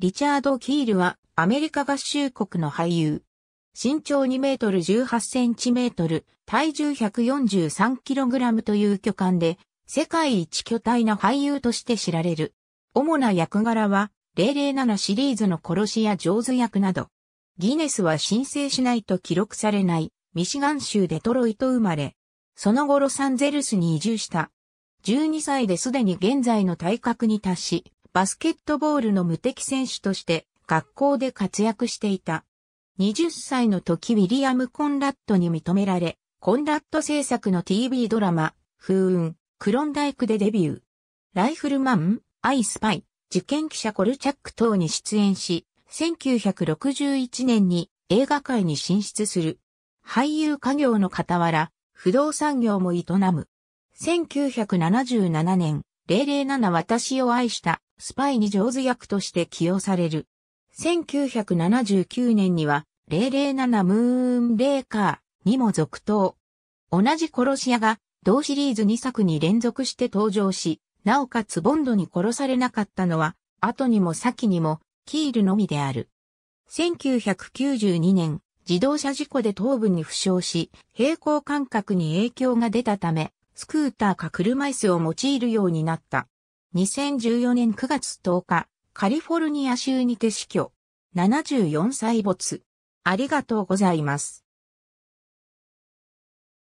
リチャード・キールはアメリカ合衆国の俳優。身長2メートル18センチメートル、体重143キログラムという巨漢で、世界一巨大な俳優として知られる。主な役柄は、007シリーズの殺しや上手役など。ギネスは申請しないと記録されない、ミシガン州デトロイト生まれ。その後ロサンゼルスに移住した。12歳ですでに現在の体格に達し、バスケットボールの無敵選手として学校で活躍していた。20歳の時ウィリアム・コンラットに認められ、コンラット制作の TV ドラマ、風雲、クロンダイクでデビュー。ライフルマン、アイスパイ、受験記者コルチャック等に出演し、1961年に映画界に進出する。俳優家業の傍ら、不動産業も営む。1977年、007私を愛したスパイに上手役として起用される。1979年には、007ムーンレーカーにも続投。同じ殺し屋が、同シリーズ2作に連続して登場し、なおかつボンドに殺されなかったのは、後にも先にも、キールのみである。1992年、自動車事故で頭部に負傷し、平行感覚に影響が出たため、スクーターか車椅子を用いるようになった。2014年9月10日、カリフォルニア州にて死去。74歳没。ありがとうございます。